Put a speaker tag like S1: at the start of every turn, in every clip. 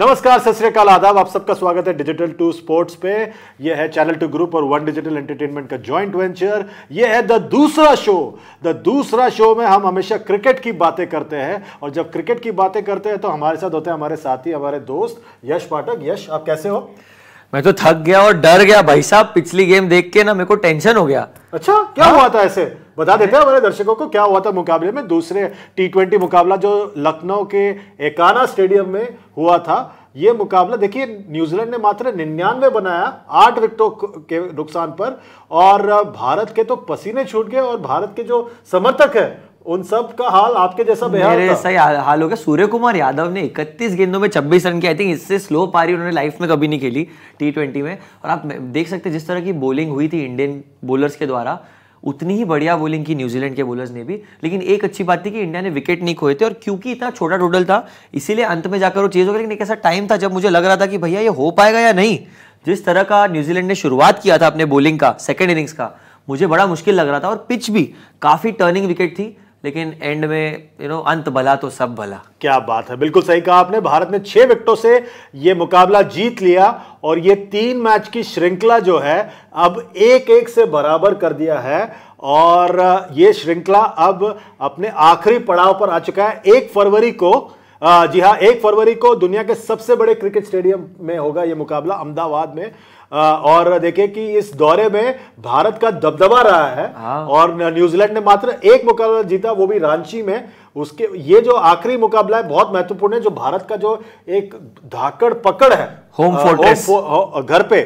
S1: नमस्कार सत आदाब आप सबका स्वागत है डिजिटल टू स्पोर्ट्स पे यह है चैनल टू ग्रुप और वन डिजिटल एंटरटेनमेंट का जॉइंट वेंचर यह है द दूसरा शो द दूसरा शो में हम हमेशा क्रिकेट की बातें करते हैं और जब क्रिकेट की बातें करते हैं तो हमारे साथ होते हैं हमारे साथी हमारे दोस्त यश पाठक यश आप कैसे हो
S2: मैं तो थक गया और डर गया भाई साहब पिछली गेम देख के ना मेरे को टेंशन हो गया
S1: अच्छा क्या हाँ। हुआ था ऐसे बता देते हैं हमारे दर्शकों को क्या हुआ था मुकाबले में दूसरे टी ट्वेंटी मुकाबला जो लखनऊ के एकाना स्टेडियम में हुआ था ये मुकाबला देखिए न्यूजीलैंड ने मात्र निन्यानवे बनाया आठ विकेटों के नुकसान पर और भारत के तो पसीने छूट गए और भारत के जो समर्थक है उन सब का हाल आपके जैसा मेरे
S2: सही हाल हो गया सूर्य कुमार यादव ने 31 गेंदों में 26 रन की आई थिंक इससे स्लो पारी उन्होंने लाइफ में कभी नहीं खेली टी में और आप देख सकते जिस तरह की बॉलिंग हुई थी इंडियन बोलर्स के द्वारा उतनी ही बढ़िया बॉलिंग की न्यूजीलैंड के बॉलर्स ने भी लेकिन एक अच्छी बात थी कि इंडिया ने विकेट नहीं खोए थे और क्योंकि इतना छोटा टोटल था इसीलिए अंत में जाकर वो चेज हो गया लेकिन एक ऐसा टाइम था जब मुझे लग रहा था कि भैया ये हो पाएगा या नहीं जिस तरह का न्यूजीलैंड ने शुरुआत किया था अपने बॉलिंग का सेकेंड इनिंग्स का मुझे बड़ा मुश्किल लग रहा
S1: था और पिच भी काफ़ी टर्निंग विकेट थी लेकिन एंड में यू नो अंत भला तो सब भला क्या बात है बिल्कुल सही कहा आपने भारत ने छह विकेटों से ये मुकाबला जीत लिया और ये तीन मैच की श्रृंखला जो है अब एक एक से बराबर कर दिया है और ये श्रृंखला अब अपने आखिरी पड़ाव पर आ चुका है एक फरवरी को जी हाँ एक फरवरी को दुनिया के सबसे बड़े क्रिकेट स्टेडियम में होगा ये मुकाबला अहमदाबाद में और देखे कि इस दौरे में भारत का दबदबा रहा है हाँ। और न्यूजीलैंड ने मात्र एक मुकाबला जीता वो भी रांची में उसके ये जो आखिरी मुकाबला है बहुत महत्वपूर्ण है जो भारत का जो एक धाकड़ पकड़ है होम फोर्टेस घर पे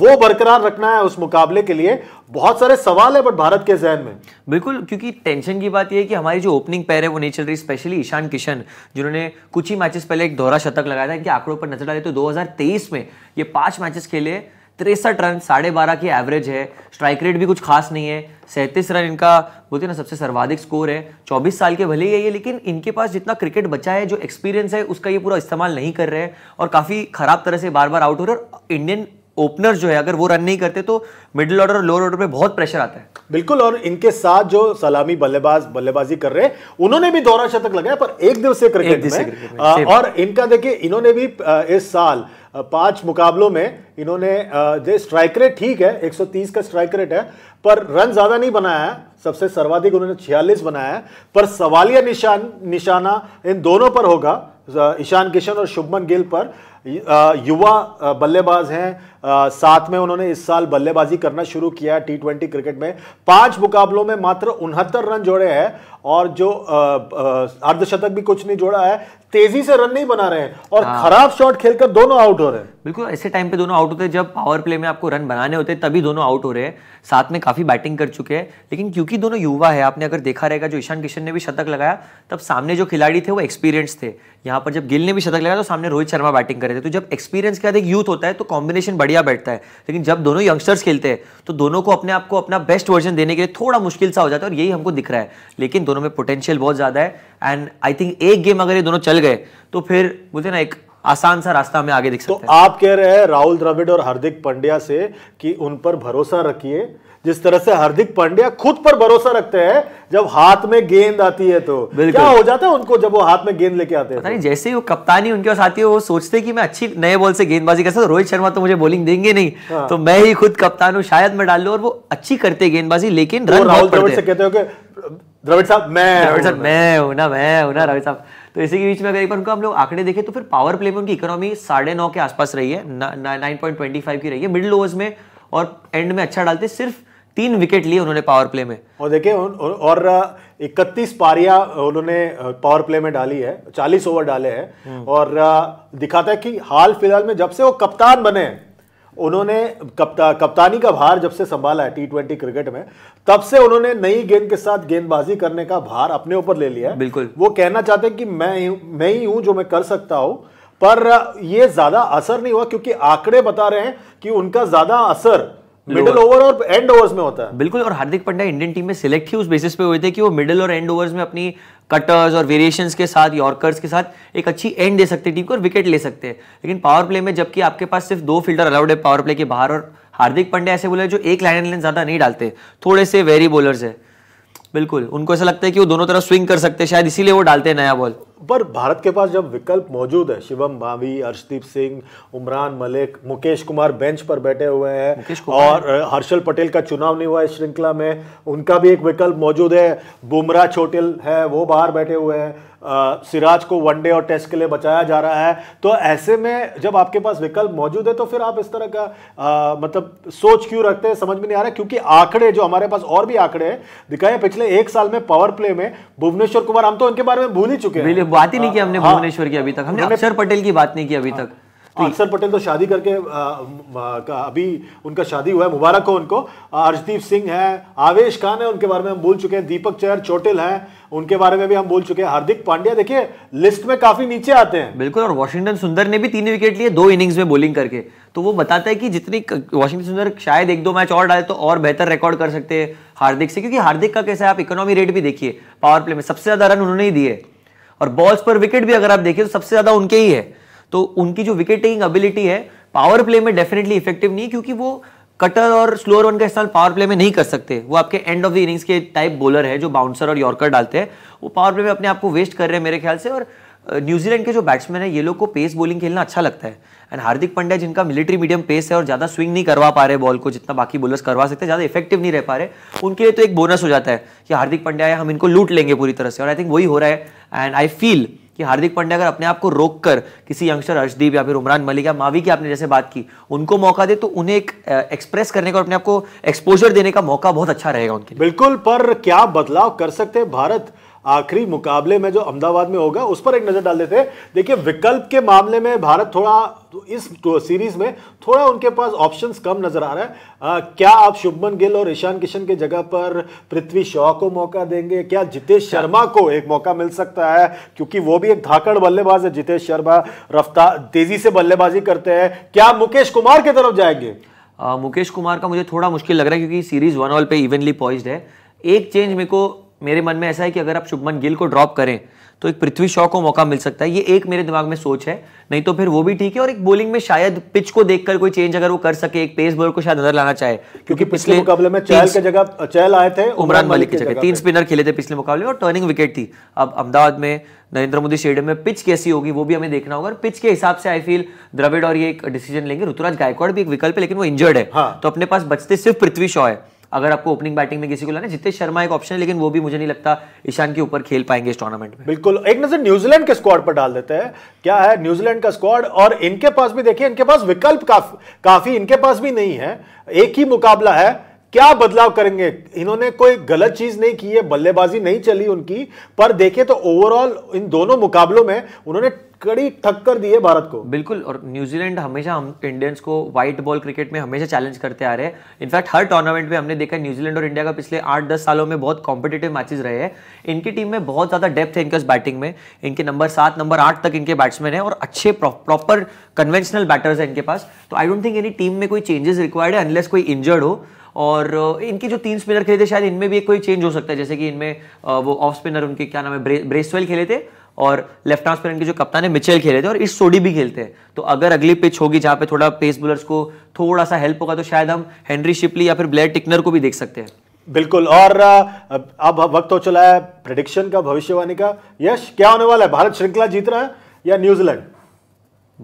S1: वो बरकरार रखना है उस मुकाबले के लिए बहुत सारे सवाल है बट भारत के जहन में
S2: बिल्कुल क्योंकि टेंशन की बात यह है कि हमारी जो ओपनिंग पैर है वो नहीं चल रही स्पेशली ईशान किशन जिन्होंने कुछ ही मैचेस पहले एक दोहरा शतक लगाया था इनके आंकड़ों पर नजर डाले तो 2023 में ये पांच मैचेस खेले तिरसठ रन साढ़े बारह की एवरेज है स्ट्राइक रेट भी कुछ खास नहीं है सैंतीस रन इनका बोलते ना सबसे सर्वाधिक स्कोर है चौबीस साल के भले ही है ये लेकिन इनके पास जितना क्रिकेट बचा है जो एक्सपीरियंस है उसका ये पूरा इस्तेमाल नहीं कर रहे हैं और काफ़ी ख़राब तरह से बार बार आउट हो रहे और
S1: इंडियन ओपनर जो है अगर वो रन नहीं करते तो मिडिल ऑर्डर और लोअर ऑर्डर पे बहुत प्रेशर आता है बिल्कुल और इनके साथ जो सलामी बल्लेबाज बल्लेबाजी कर रहे हैं उन्होंने भी दोहरा शतक लगाया पर एक दिवसीय क्रिकेट, में, में, और इनका देखिए इन्होंने भी इस साल पांच मुकाबलों में इन्होंने जो स्ट्राइक रेट ठीक है 130 का स्ट्राइक रेट है पर रन ज़्यादा नहीं बनाया है सबसे सर्वाधिक उन्होंने 46 बनाया है पर सवालिया निशान निशाना इन दोनों पर होगा ईशान किशन और शुभमन गिल पर युवा बल्लेबाज हैं साथ में उन्होंने इस साल बल्लेबाजी करना शुरू किया है टी ट्वेंटी क्रिकेट में पांच मुकाबलों में मात्र उनहत्तर रन जोड़े हैं और जो अर्धशतक भी कुछ नहीं जोड़ा है तेजी से रन नहीं बना रहे हैं और हाँ। खराब शॉट खेलकर दोनों आउट हो रहे हैं
S2: बिल्कुल ऐसे टाइम पे दोनों आउट होते हैं जब पावर प्ले में आपको रन बनाने होते हैं तभी दोनों आउट हो रहे हैं साथ में काफी बैटिंग कर चुके हैं लेकिन क्योंकि दोनों युवा है आपने अगर देखा रहेगा जो ईशान किशन ने भी शतक लगाया तब सामने जो खिलाड़ी थे वो एक्सपीरियंस थे यहाँ पर जब गिल ने भी शतक लगाया तो सामने रोहित शर्मा बैटिंग कर रहे थे तो जब एक्सपीरियंस के बाद एक यूथ होता है तो कॉम्बिनेशन बढ़ बढ़िया बैठता है लेकिन जब दोनों यंगस्टर्स खेलते हैं तो दोनों को अपने आप को अपना बेस्ट वर्जन देने के लिए थोड़ा मुश्किल सा हो जाता है और यही हमको दिख रहा है लेकिन दोनों में पोटेंशियल बहुत ज़्यादा है एंड आई थिंक एक गेम अगर ये दोनों चल गए तो फिर बोलते ना एक आसान सा रास्ता हमें आगे दिख तो सकता तो
S1: आप कह रहे हैं राहुल द्रविड और हार्दिक पांड्या से कि उन पर भरोसा रखिए जिस तरह से हार्दिक पांड्या खुद पर भरोसा रखते हैं जब हाथ में गेंद आती है तो क्या हो जाता है उनको जब वो हाथ में गेंद लेके आते हैं
S2: तो? जैसे ही वो कप्तानी उनके पास आती है वो सोचते हैं कि मैं अच्छी नए बॉल से गेंदबाजी कर सकता रोहित शर्मा तो मुझे बॉलिंग देंगे नहीं हाँ। तो मैं ही खुद कप्तान हूँ शायद मैं डाल लू और वो अच्छी करते गेंदबाजी लेकिन तो राहुल द्रविड़ से कहते हो कि द्रविड़ साहब मैं द्रविड़ साहब मैं हूं ना मैं हूं ना द्रविड़ साहब तो इसी के बीच में अगर एक बार उनका हम लोग आंकड़े देखें तो फिर पावर प्ले में उनकी इकोनॉमी साढ़े नौ के आसपास रही है नाइन पॉइंट ट्वेंटी फाइव की रही है मिडिल ओवर्स में और एंड में अच्छा डालते सिर्फ तीन विकेट लिए उन्होंने पावर प्ले में
S1: और देखिए और इकतीस पारिया उन्होंने पावर प्ले में डाली है चालीस ओवर डाले हैं हम्म। और दिखाता है कि हाल फिलहाल में जब से वो कप्तान बने हैं उन्होंने कप्ता कप्तानी का भार जब से संभाला है टी ट्वेंटी क्रिकेट में तब से उन्होंने नई गेंद के साथ गेंदबाजी करने का भार अपने ऊपर ले लिया है बिल्कुल वो कहना चाहते हैं कि मैं मैं ही हूं जो मैं कर सकता हूं पर ये ज्यादा असर नहीं हुआ क्योंकि आंकड़े बता रहे हैं कि उनका ज्यादा असर मिडिल ओवर और एंड ओवर्स में होता
S2: है बिल्कुल और हार्दिक पंड्या इंडियन टीम में सिलेक्ट ही उस बेसिस पे हुए थे कि वो मिडिल और एंड ओवर्स में अपनी कटर्स और वेरिएशन के साथ यॉर्कर्स के साथ एक अच्छी एंड दे सकते टीम को और विकेट ले सकते हैं लेकिन पावर प्ले में जबकि आपके पास सिर्फ दो फील्डर अलाउड है पावर प्ले के बाहर और हार्दिक पंड्या ऐसे बोले जो एक लाइन लाइन ज़्यादा नहीं डालते थोड़े से वेरी बोलर्स है बिल्कुल उनको ऐसा लगता है कि वो दोनों तरफ स्विंग कर सकते हैं शायद इसीलिए वो डालते हैं नया बॉल
S1: पर भारत के पास जब विकल्प मौजूद है शिवम भावी अर्शदीप सिंह उमरान मलिक मुकेश कुमार बेंच पर बैठे हुए हैं और हर्षल पटेल का चुनाव नहीं हुआ इस श्रृंखला में उनका भी एक विकल्प मौजूद है बुमराह चोटिल है वो बाहर बैठे हुए हैं सिराज को वनडे और टेस्ट के लिए बचाया जा रहा है तो ऐसे में जब आपके पास विकल्प मौजूद है तो फिर आप इस तरह का आ, मतलब सोच क्यों रखते हैं समझ में नहीं आ रहा क्योंकि आंकड़े जो हमारे पास और भी आंकड़े हैं दिखाए पिछले एक साल में पावर प्ले में भुवनेश्वर कुमार हम तो उनके बारे में भूल ही चुके हैं बात ही नहीं की हमने हाँ।
S2: भुवनेश्वर की अभी तक हमने अक्षर पटेल की बात नहीं की अभी हाँ। तक
S1: तो अक्सर पटेल तो शादी करके आ, का अभी उनका शादी हुआ है मुबारक हो उनको अर्जदीप सिंह है आवेश खान है उनके बारे में हम बोल चुके हैं दीपक चैर चोटिल है उनके बारे में भी हम बोल चुके हैं हार्दिक पांड्या देखिए लिस्ट में काफी नीचे आते हैं
S2: बिल्कुल और वॉशिंगटन सुंदर ने भी तीन विकेट लिए दो इनिंग्स में बॉलिंग करके तो वो बताता है कि जितनी वॉशिंगटन सुंदर शायद एक दो मैच और डाले तो और बेहतर रिकॉर्ड कर सकते हैं हार्दिक से क्योंकि हार्दिक का कैसा है आप इकोनॉमी रेट भी देखिए पावर प्ले में सबसे ज्यादा रन उन्होंने ही दिए और बॉल्स पर विकेट भी अगर आप देखिए तो सबसे ज्यादा उनके ही है तो उनकी जो विकेट टेकिंग एबिलिटी है पावर प्ले में डेफिनेटली इफेक्टिव नहीं क्योंकि वो कटर और स्लोअर वन का इस्तेमाल पावर प्ले में नहीं कर सकते वो आपके एंड ऑफ द इनिंग्स के टाइप बॉलर है जो बाउंसर और यॉर्कर डालते हैं वो पावर प्ले में अपने आप को वेस्ट कर रहे हैं मेरे ख्याल से और न्यूजीलैंड के जो बैट्समैन है ये लोग को पेस बॉलिंग खेलना अच्छा लगता है एंड हार्दिक पंड्या जिनका मिलिट्री मीडियम पेस है और ज़्यादा स्विंग नहीं करवा पा रहे बॉल को जितना बाकी बॉलर्स करवा सकते हैं ज़्यादा इफेक्टिव नहीं रह पा रहे उनके लिए तो एक बोनस हो जाता है कि हार्दिक पंड्या है हम इनको लूट लेंगे पूरी तरह से और आई थिंक वही हो रहा है एंड आई फील कि हार्दिक पांड्या अगर अपने आप को रोक कर किसी यंगस्टर हर्षदीप या फिर उमरान मलिक या मावी की आपने जैसे बात की उनको मौका दे तो उन्हें एक एक्सप्रेस करने का अपने आप को एक्सपोजर देने का मौका बहुत अच्छा रहेगा उनके
S1: बिल्कुल पर क्या बदलाव कर सकते भारत आखिरी मुकाबले में जो अहमदाबाद में होगा उस पर एक नज़र डाल देते हैं देखिए विकल्प के मामले में भारत थोड़ा इस सीरीज में थोड़ा उनके पास ऑप्शंस कम नज़र आ रहा है आ, क्या आप शुभमन गिल और ईशान किशन के जगह पर पृथ्वी शॉ को मौका देंगे क्या जितेश शर्मा को एक मौका मिल सकता है क्योंकि वो भी एक धाकड़ बल्लेबाज है जितेश शर्मा रफ्तार तेजी से बल्लेबाजी करते हैं क्या मुकेश कुमार की तरफ जाएंगे
S2: आ, मुकेश कुमार का मुझे थोड़ा मुश्किल लग रहा है क्योंकि सीरीज वन ऑल पे इवनली पॉइज्ड है एक चेंज मेरे को मेरे मन में ऐसा है कि अगर आप शुभमन गिल को ड्रॉप करें तो एक पृथ्वी शॉ को मौका मिल सकता है ये एक मेरे दिमाग में सोच है नहीं तो फिर वो भी ठीक है और एक बोलिंग में शायद पिच को देखकर कोई चेंज अगर वो कर सके एक पेस बॉलर को शायद नजर लाना चाहे क्योंकि तो पिछले मुकाबले में चहल के
S1: जगह चहल आए थे उमरान मलिक की जगह तीन
S2: स्पिनर खेले थे पिछले मुकाबले और टर्निंग विकेट थी अब अहमदाबाद में नरेंद्र मोदी स्टेडियम में पिच कैसी होगी वो भी हमें देखना होगा और पिच के हिसाब से आई फील द्रविड और ये एक डिसीजन लेंगे ऋतुराज गायकवाड़ भी एक विकल्प है लेकिन वो इंजर्ड है हाँ। तो अपने पास बचते सिर्फ पृथ्वी शॉ है अगर आपको ओपनिंग बैटिंग में किसी को लाना जितेश शर्मा एक ऑप्शन है लेकिन वो भी मुझे नहीं लगता ईशान के ऊपर खेल पाएंगे इस
S1: टूर्नामेंट में बिल्कुल एक नजर न्यूजीलैंड के स्क्वाड पर डाल देते हैं क्या है न्यूजीलैंड का स्क्वाड और इनके पास भी देखिए इनके पास विकल्प काफी इनके पास भी नहीं है एक ही मुकाबला है क्या बदलाव करेंगे इन्होंने कोई गलत चीज नहीं की है बल्लेबाजी नहीं चली उनकी पर देखें तो ओवरऑल इन दोनों मुकाबलों में उन्होंने कड़ी टक्कर दी है भारत को
S2: बिल्कुल और न्यूजीलैंड हमेशा हम इंडियंस को व्हाइट बॉल क्रिकेट में हमेशा चैलेंज करते आ रहे हैं इनफैक्ट हर टूर्नामेंट में हमने देखा न्यूजीलैंड और इंडिया का पिछले आठ दस सालों में बहुत कॉम्पिटेटिव मैचेस रहे हैं इनकी टीम में बहुत ज़्यादा डेप्थ है इनके उस बैटिंग में इनके नंबर सात नंबर आठ तक इनके बैट्समैन है और अच्छे प्रॉपर कन्वेंशनल बैटर्स है इनके पास तो I don't think any team में कोई चेंजेस रिक्वायर्ड है अनलेस कोई इंजर्ड हो और इनके जो तीन स्पिनर खेले थे शायद इनमें भी कोई चेंज हो सकता है जैसे कि इनमें वो ऑफ स्पिनर उनके क्या नाम है ब्रे, ब्रेसवेल खेले थे और लेफ्ट आर्म स्पिनर के जो कप्तान है मिचेल खेले थे और इस सोडी भी खेलते हैं तो अगर अगली पिच होगी जहाँ पे थोड़ा पेस बोलर्स को
S1: थोड़ा सा हेल्प होगा तो शायद हम हेनरी शिपली या फिर ब्लेयर टिकनर को भी देख सकते हैं बिल्कुल और अब वक्त हो चला है प्रडिक्शन का भविष्यवाणी का यश क्या होने वाला है भारत श्रृंखला जीत रहा है या न्यूजीलैंड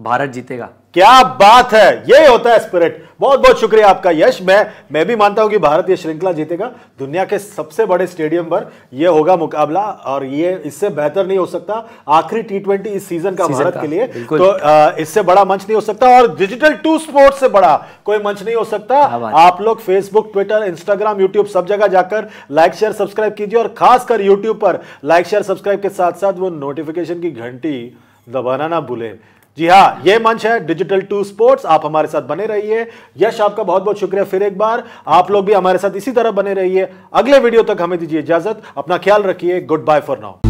S1: भारत जीतेगा क्या बात है ये होता है स्पिरिट बहुत बहुत शुक्रिया आपका यश मैं मैं भी मानता हूं कि भारत यह श्रृंखला जीतेगा दुनिया के सबसे बड़े स्टेडियम पर यह होगा मुकाबला और ये इससे बेहतर नहीं हो सकता आखिरी टी इस सीजन का सीजन भारत का, के लिए तो आ, इससे बड़ा मंच नहीं हो सकता और डिजिटल टू स्पोर्ट से बड़ा कोई मंच नहीं हो सकता आप लोग फेसबुक ट्विटर इंस्टाग्राम यूट्यूब सब जगह जाकर लाइक शेयर सब्सक्राइब कीजिए और खासकर यूट्यूब पर लाइक शेयर सब्सक्राइब के साथ साथ वो नोटिफिकेशन की घंटी दबाना ना भूलें जी हाँ ये मंच है डिजिटल टू स्पोर्ट्स आप हमारे साथ बने रहिए यश आपका बहुत बहुत शुक्रिया फिर एक बार आप लोग भी हमारे साथ इसी तरह बने रहिए अगले वीडियो तक हमें दीजिए इजाजत अपना ख्याल रखिए गुड बाय फॉर नाउ